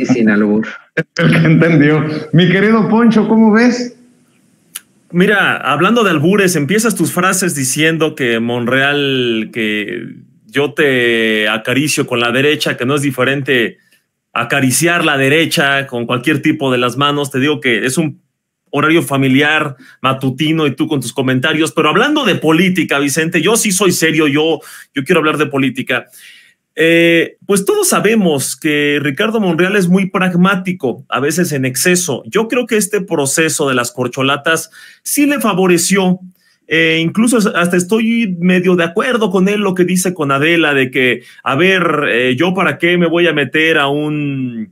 y sin albur. Entendió. Mi querido Poncho, ¿cómo ves? Mira, hablando de albures, empiezas tus frases diciendo que Monreal, que yo te acaricio con la derecha, que no es diferente acariciar la derecha con cualquier tipo de las manos. Te digo que es un horario familiar, matutino y tú con tus comentarios. Pero hablando de política, Vicente, yo sí soy serio, yo, yo quiero hablar de política. Eh, pues todos sabemos que Ricardo Monreal es muy pragmático, a veces en exceso. Yo creo que este proceso de las corcholatas sí le favoreció. e incluso hasta estoy medio de acuerdo con él lo que dice con Adela de que, a ver, eh, yo para qué me voy a meter a un,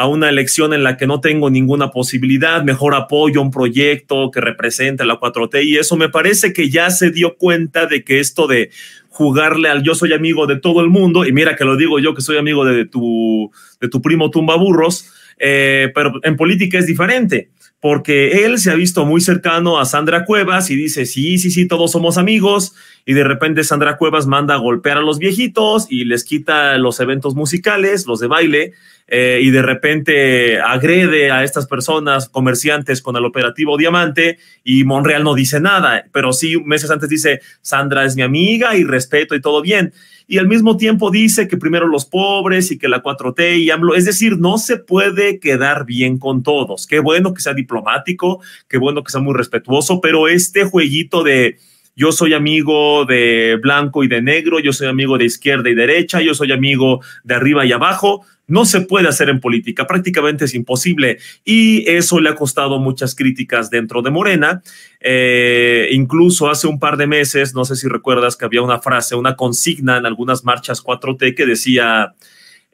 a una elección en la que no tengo ninguna posibilidad, mejor apoyo a un proyecto que represente la 4T y eso me parece que ya se dio cuenta de que esto de jugarle al yo soy amigo de todo el mundo, y mira que lo digo yo que soy amigo de tu, de tu primo Tumbaburros, eh, pero en política es diferente porque él se ha visto muy cercano a Sandra Cuevas y dice, sí, sí, sí, todos somos amigos, y de repente Sandra Cuevas manda a golpear a los viejitos y les quita los eventos musicales, los de baile, eh, y de repente agrede a estas personas, comerciantes, con el operativo Diamante y Monreal no dice nada, pero sí meses antes dice, Sandra es mi amiga y respeto y todo bien. Y al mismo tiempo dice que primero los pobres y que la 4T y AMLO, es decir, no se puede quedar bien con todos. Qué bueno que sea diplomático, qué bueno que sea muy respetuoso, pero este jueguito de yo soy amigo de blanco y de negro, yo soy amigo de izquierda y derecha, yo soy amigo de arriba y abajo. No se puede hacer en política, prácticamente es imposible. Y eso le ha costado muchas críticas dentro de Morena. Eh, incluso hace un par de meses, no sé si recuerdas que había una frase, una consigna en algunas marchas 4T que decía...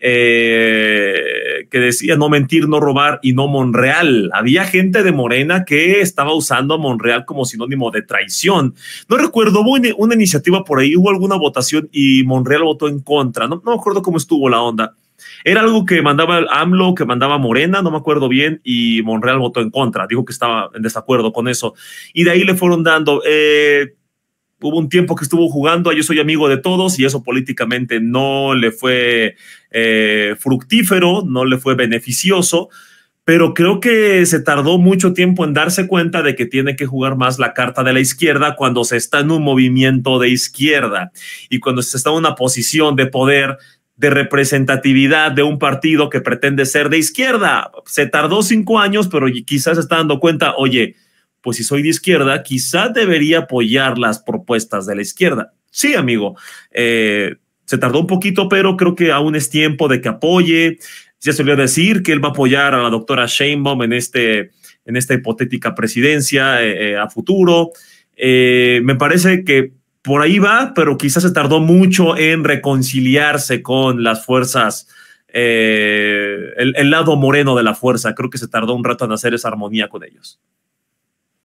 Eh, que decía no mentir, no robar y no Monreal. Había gente de Morena que estaba usando a Monreal como sinónimo de traición. No recuerdo, hubo una iniciativa por ahí, hubo alguna votación y Monreal votó en contra. No, no me acuerdo cómo estuvo la onda. Era algo que mandaba el AMLO, que mandaba Morena, no me acuerdo bien, y Monreal votó en contra, dijo que estaba en desacuerdo con eso. Y de ahí le fueron dando... Eh, Hubo un tiempo que estuvo jugando yo soy amigo de todos y eso políticamente no le fue eh, fructífero, no le fue beneficioso, pero creo que se tardó mucho tiempo en darse cuenta de que tiene que jugar más la carta de la izquierda cuando se está en un movimiento de izquierda y cuando se está en una posición de poder de representatividad de un partido que pretende ser de izquierda. Se tardó cinco años, pero quizás está dando cuenta, oye, pues si soy de izquierda, quizá debería apoyar las propuestas de la izquierda. Sí, amigo, eh, se tardó un poquito, pero creo que aún es tiempo de que apoye. Ya se a decir que él va a apoyar a la doctora Sheinbaum en, este, en esta hipotética presidencia eh, eh, a futuro. me parece que por ahí va, pero quizás se tardó mucho en reconciliarse con las fuerzas, el, lado moreno de la fuerza. Creo que se tardó un rato en hacer esa armonía con ellos.